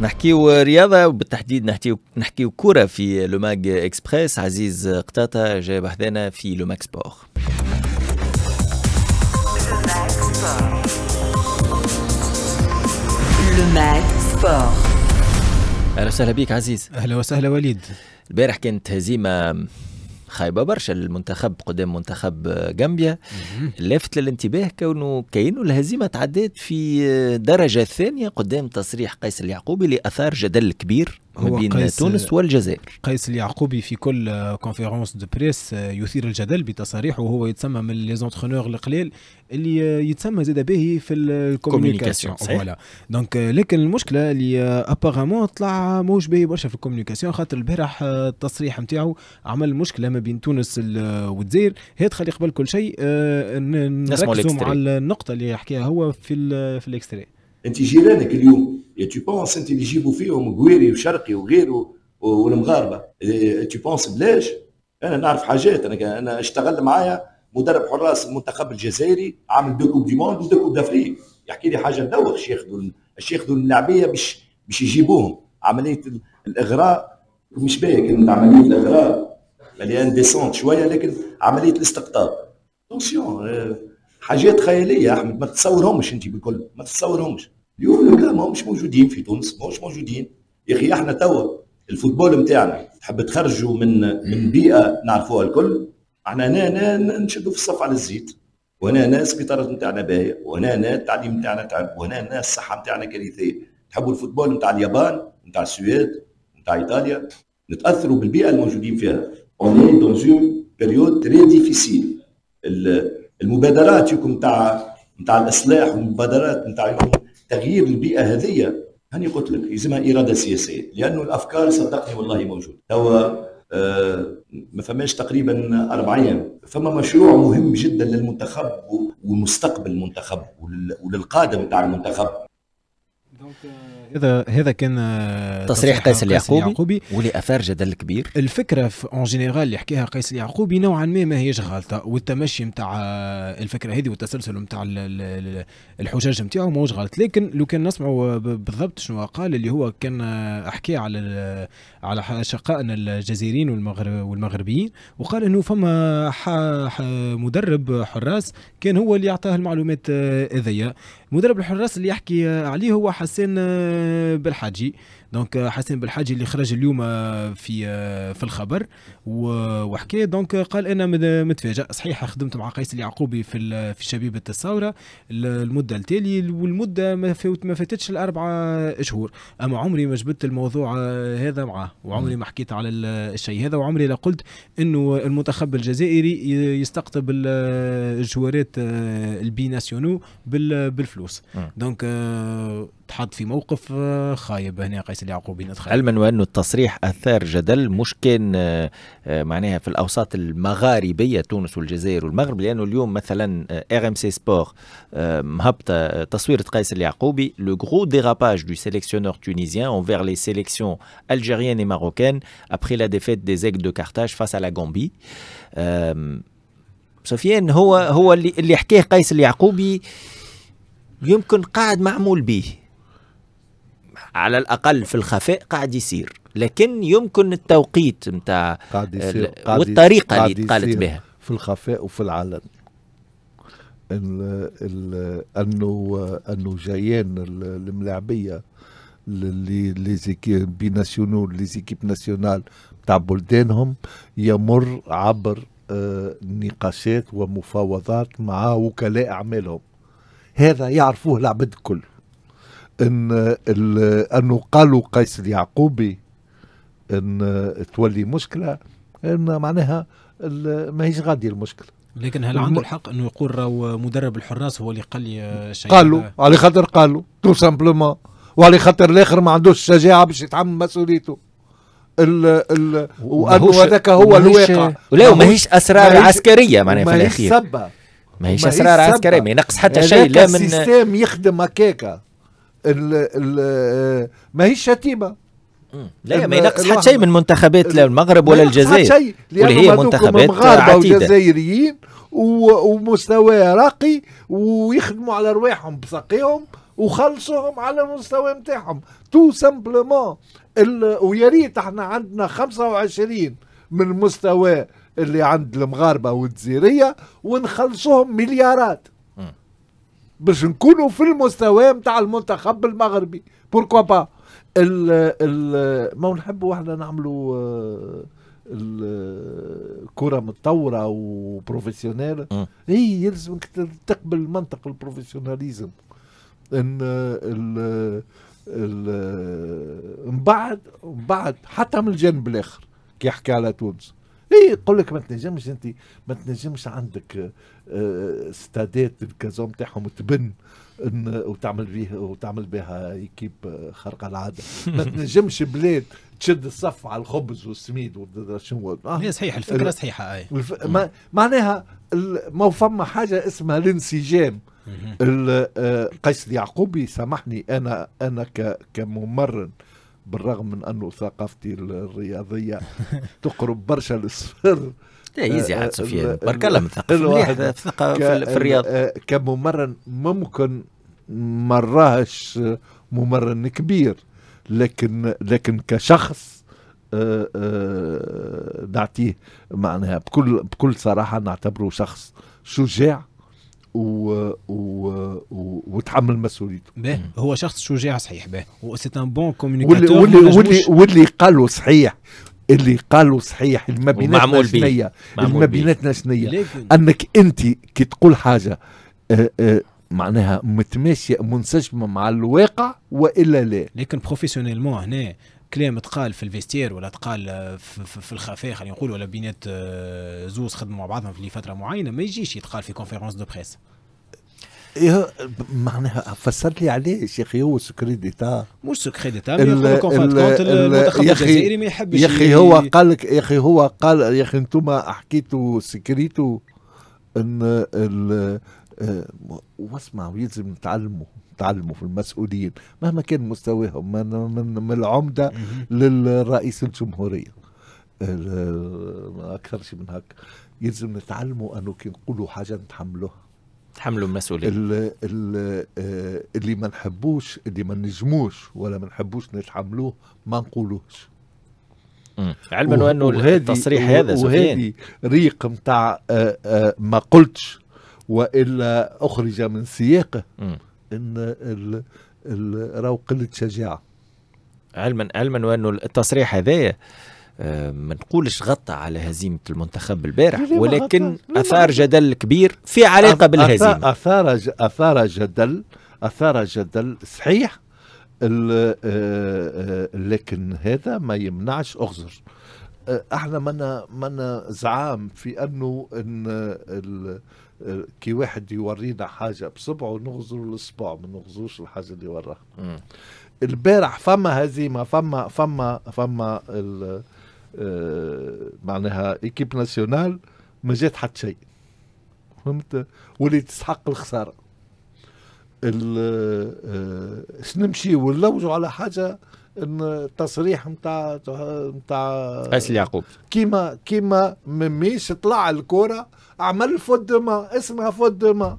نحكيو رياضة وبالتحديد نحكيو نحكيو كرة في لوماج اكسبريس عزيز قطاطة جاي بحذانا في لوماج سبور. لوماج سبور. اهلا وسهلا بك عزيز. اهلا وسهلا وليد. البارح كانت هزيمة خايبه برشا المنتخب قدام منتخب غامبيا لافت للانتباه كونه كاينه الهزيمه تعدات في درجه ثانيه قدام تصريح قيس اليعقوبي اللي اثار جدل كبير هو بين قيس تونس والجزائر قيس اليعقوبي في كل كونفيرونس دو بريس يثير الجدل بتصاريحه وهو يتسمى من لي زونترونور القليل اللي يتسمى زاد به في الكوميونيكاسيون فوالا دونك لكن المشكله اللي ابارامون آه، طلع موش باهي برشا في الكوميونيكاسيون خاطر البارح آه، التصريح نتاعو عمل مشكله ما بين تونس آه، والجزائر هي تخلي قبل كل شيء نركزوا مع النقطه اللي يحكيها هو في في الاكستري انت جيرانك اليوم تو بونس انت اللي يجيبوا فيهم قويري وشرقي وغيره والمغاربه تو بونس بلاش انا نعرف حاجات انا انا اشتغل معايا مدرب حراس المنتخب الجزائري عامل دو كوب دي موند ودو كوب دافريك يحكي لي حاجه ندور اش ياخذوا اش ياخذوا اللاعبيه باش باش يجيبوهم عمليه الاغراء مش باهي كانت عمليه الاغراء مليان ديسونت شويه لكن عمليه الاستقطاب اتونسيون آه، حاجات خياليه يا احمد ما تتصورهمش انت بالكل ما تتصورهمش اليوم لا ما همش موجودين في تونس ما همش موجودين يا اخي احنا توا الفوتبول نتاعنا تحب تخرجوا من من بيئه نعرفوها الكل احنا هنا هنا نشدوا في الصف على الزيت وهنا هنا السبيطارات نتاعنا باهيه وهنا هنا التعليم نتاعنا تعب وهنا هنا الصحه نتاعنا كارثيه تحبوا الفوتبول نتاع اليابان نتاع السويد نتاع ايطاليا نتاثروا بالبيئه الموجودين فيها اون اي دون اون بيريود تري ديفيسيل المبادرات يكون نتاع نتاع الاصلاح والمبادرات نتاع تغيير البيئه هذه هاني قلت لك يلزمها اراده سياسيه لانه الافكار صدقني والله موجوده توا آه ما فماش تقريبا اربع ايام فما مشروع مهم جدا للمنتخب ومستقبل المنتخب وللقاده نتاع المنتخب euh, هذا هذا كان آه، تصريح قيس اليعقوبي, اليعقوبي واللي اثار جدل كبير الفكره في اون جينيرال اللي حكاها قيس اليعقوبي نوعا ما ما هيش غلطه والتمشي نتاع آه، الفكره هذه والتسلسل نتاع الحجج نتاعو ماهوش غلط لكن لو كان نسمعوا آه، بالضبط شنو قال اللي هو كان حكى على على شقائنا الجزائريين والمغرب والمغربيين وقال انه فما مدرب حراس كان هو اللي اعطاه المعلومات هذيا مدرب الحراس اللي يحكي عليه هو حسين بالحاجي دونك آه، حسين بالحاج اللي خرج اليوم آه، في آه، في الخبر وحكى دونك قال انا متفاجئ صحيح خدمت مع قيس اليعقوبي في في شبيبه الثوره المده التالي والمده ما فوت ما فاتتش الاربعه شهور اما عمري ما جبت الموضوع هذا معاه وعمري ما حكيت على الشيء هذا وعمري لا قلت انه المنتخب الجزائري يستقطب الجوارات البي ناسيونو بالفلوس دونك تحط في موقف خايب هنا قيس اليعقوبي ندخل علما وأن التصريح أثار جدل مش كان آه، آه، معناها في الأوساط المغاربية تونس والجزائر والمغرب لأنه اليوم مثلا آه، ار ام سي سبور مهبطة تصوير قيس اليعقوبي لو غرو ديراباج دو سيليكسيونور تونيزيان أونفير لي سيليكسيون ألجيريان et أبخي لا ديفيت دي des دو de فاس على غومبي سفيان هو هو اللي اللي حكاه قيس اليعقوبي يمكن قاعد معمول به على الاقل في الخفاء قاعد يصير لكن يمكن التوقيت نتاع والطريقه اللي قالت بها في الخفاء وفي العلن انه انه جايين الملاعبيه لي لي ناسيونال لي زيكيب ناسيونال تاع بلدانهم يمر عبر آه، نقاشات ومفاوضات مع وكلاء اعمالهم هذا يعرفوه العباد الكل ان انه قالوا قيس اليعقوبي ان تولي مشكله ان معناها ماهيش غادي المشكله لكن هل عنده الحق انه يقول راهو مدرب الحراس هو اللي قال شيء قالوا على خاطر قالوا تو سامبلومون وعلى خاطر الاخر ما عندوش الشجاعه باش يتحمل مسؤوليته ال ال وانه هذاك هو الواقع لا ماهيش اسرار ما عسكريه معناها في الاخير سبه ماهيش اسرار عسكريه ما ينقص حتى شيء لا من السيستم يخدم هكاكا ال ال آه، ما هي شتيمه لا ما ينقص حتى شيء من منتخبات لا المغرب ولا الجزائر شيء واللي هي منتخبات مغاربه وجزائريين ومستوى راقي ويخدموا على رواحهم بساقيهم وخلصوهم على المستوى نتاعهم تو سامبلومون ويا ريت احنا عندنا 25 من المستوى اللي عند المغاربه والجزيريه ونخلصوهم مليارات باش نكونوا في المستوى نتاع المنتخب المغربي بوركوا با ال ال ما نحبوا احنا نعملوا آه، الكره آه، متطوره وبروفيسيونيل هي يلزمك تقبل منطق البروفيسيوناليزم ان آه، ال من بعد من بعد حتى من الجانب الاخر كي حكى على تونس اي يقول لك ما تنجمش انت ما تنجمش عندك آه، ستادات الكازون تاعهم تبن وتعمل بيها وتعمل بها ايكيب آه، خارقه العاده ما تنجمش بلاد تشد الصف على الخبز والسميد شنو آه. هي صحيح الفكره صحيحه اي الف... ما... معناها ما فما حاجه اسمها الانسجام آه، قيس اليعقوبي سامحني انا انا ك... كممرن بالرغم من انه ثقافتي الرياضيه تقرب برشا للصفر لا يزي عاد سفيان برك الله مثقف مليح في الرياض آه، كممرن ممكن مراهش ممرن كبير لكن لكن كشخص آه، آه، نعطيه معناها بكل بكل صراحه نعتبره شخص شجاع و... و... و... وتحمل مسؤوليته باه هو شخص شجاع صحيح باه سي ان بون كومونيكاتور واللي واللي واللي قالوا صحيح اللي قالوا صحيح ما بيناتنا شنية ما بيناتنا شنية انك انت كي تقول حاجه آآ آه، آآ آه، معناها متماشيه منسجمه مع الواقع والا لا لكن بروفيسيونيلمون هنا كلام تقال في الفيستير ولا تقال في, في الخفاء خلينا نقول ولا بينات آه، زوز خدموا مع بعضهم في فتره معينه ما يجيش يتقال في كونفيرونس دو بريس إيه معناها فسر لي علاش يا اخي هو سكري ديتا مش سكري ديتا المنتخب الجزائري ما يحبش يا اخي هو قال لك يا اخي هو قال يا اخي انتم حكيتوا سكريتو ان آه، واسمع ويلزم نتعلموا تعلموا في المسؤولين مهما كان مستواهم من, من, من العمدة للرئيس الجمهورية اكثر شيء من هك يلزم نتعلموا أنه كي نقولوا حاجة نتحملوها تحملوا المسؤوليه آه، اللي, ما نحبوش اللي ما نجموش ولا ما نحبوش نتحملوه ما نقولوش علما انه التصريح هذا وهذه ريق نتاع آه، آه، ما قلتش والا اخرج من سياقه ان راهو قله شجاعه علما علما وانه التصريح هذايا آه، ما نقولش غطى على هزيمة المنتخب البارح ولكن أثار جدل كبير في علاقة بالهزيمة أثار أثار جدل أثار جدل صحيح آه، آه، لكن هذا ما يمنعش أخزر احنا منا منا زعام في انه ان كي واحد يورينا حاجه بصبعه نغزر الاصبع ما نغزوش الحاجه اللي وراها البارح فما هزيمه فما فما فما آه معناها ايكيب ناسيونال ما جات حتى شيء فهمت واللي تستحق الخساره آه شنمشي ونلوجوا على حاجه التصريح نتاع نتاع اسل يعقوب كيما كيما ميميش طلع الكره عمل فدمه اسمها فدمه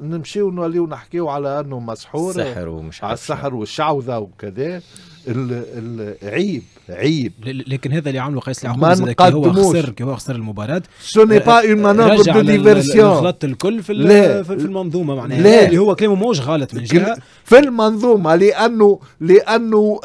نمشيو نوليو نحكيو على انه مسحور السحر ومش على السحر والشعوذه وكذا العيب عيب لكن هذا اللي عمله قيس العقوب كي هو خسر كي هو خسر المباراه سو ني با اون مانوفر دو ديفيرسيون غلط الكل في لا. في المنظومه معناها لا. اللي يعني هو كلامه موش غلط من جهه في المنظومه لانه لانه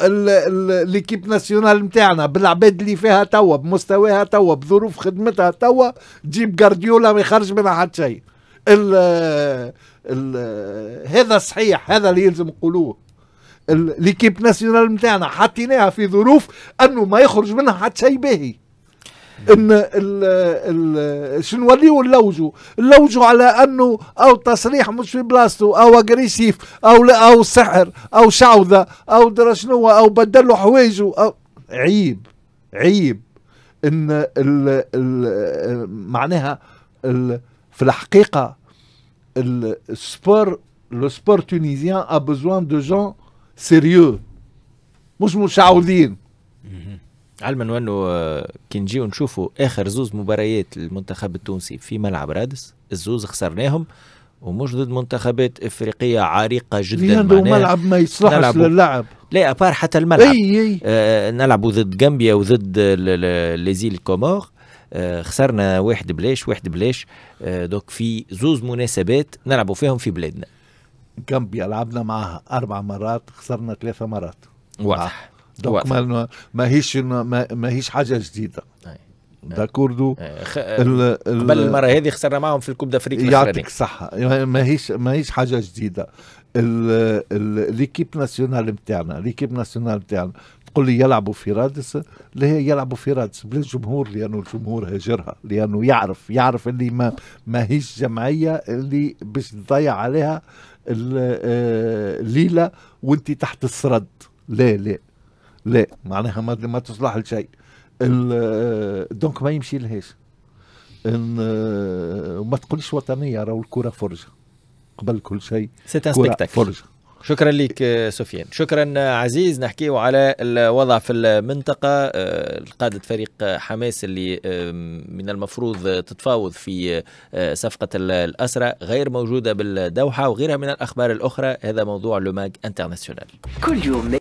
ليكيب ناسيونال نتاعنا بالعباد اللي فيها توا بمستواها توا بظروف خدمتها توا تجيب جارديولا ما يخرج منها حتى شيء ال ال هذا صحيح هذا اللي يلزم نقولوه ليكيب ناسيونال نتاعنا حطيناها في ظروف انه ما يخرج منها حتى شيء باهي ان ال ال شنو نوليو نلوجوا نلوجوا على انه او تصريح مش في بلاصته او اجريسيف او لا او سحر او شعوذه او درا شنو او بدلوا حوايجه او عيب عيب ان ال ال معناها ال في الحقيقه السبور لو سبور تونيزيان ا بوزوان دو جون سيريو مش مشعوذين علما انه آه، كي نجيو نشوفوا اخر زوز مباريات المنتخب التونسي في ملعب رادس الزوز خسرناهم ومش ضد منتخبات افريقيه عريقه جدا معناها ملعب ما يصلحش للعب لا ابار حتى الملعب اي اي آه نلعبوا ضد جامبيا وضد ليزيل كومور آه، خسرنا واحد بلاش واحد بلاش آه، دوك في زوز مناسبات نلعبوا فيهم في بلادنا كامبيا لعبنا معاها اربع مرات خسرنا ثلاثه مرات واضح آه. دوك ما ماهيش ماهيش حاجه جديده داكوردو خ... ال... ال... قبل المره هذه خسرنا معهم في الكوب دافريك يعطيك الصحه ماهيش ماهيش حاجه جديده ليكيب ناسيونال نتاعنا ليكيب ناسيونال نتاعنا تقول لي يلعبوا في رادس اللي هي يلعبوا في رادس بلا جمهور لانه الجمهور هاجرها لانه يعرف يعرف اللي ما ماهيش جمعيه اللي باش تضيع عليها الليله آه، وانت تحت السرد لا لا لا معناها ما, ما تصلح لشيء آه، دونك ما يمشي لهاش آه، وما تقولش وطنيه راهو الكره فرجه قبل كل شيء سيت ان سبيكتاكل فرجه شكرا لك آه، سفيان شكرا آه، عزيز نحكي على الوضع في المنطقة آه، قادة فريق حماس اللي من المفروض تتفاوض في صفقة الأسرة غير موجودة بالدوحة وغيرها من الأخبار الأخرى هذا موضوع لوماج انترناسيونال كل يوم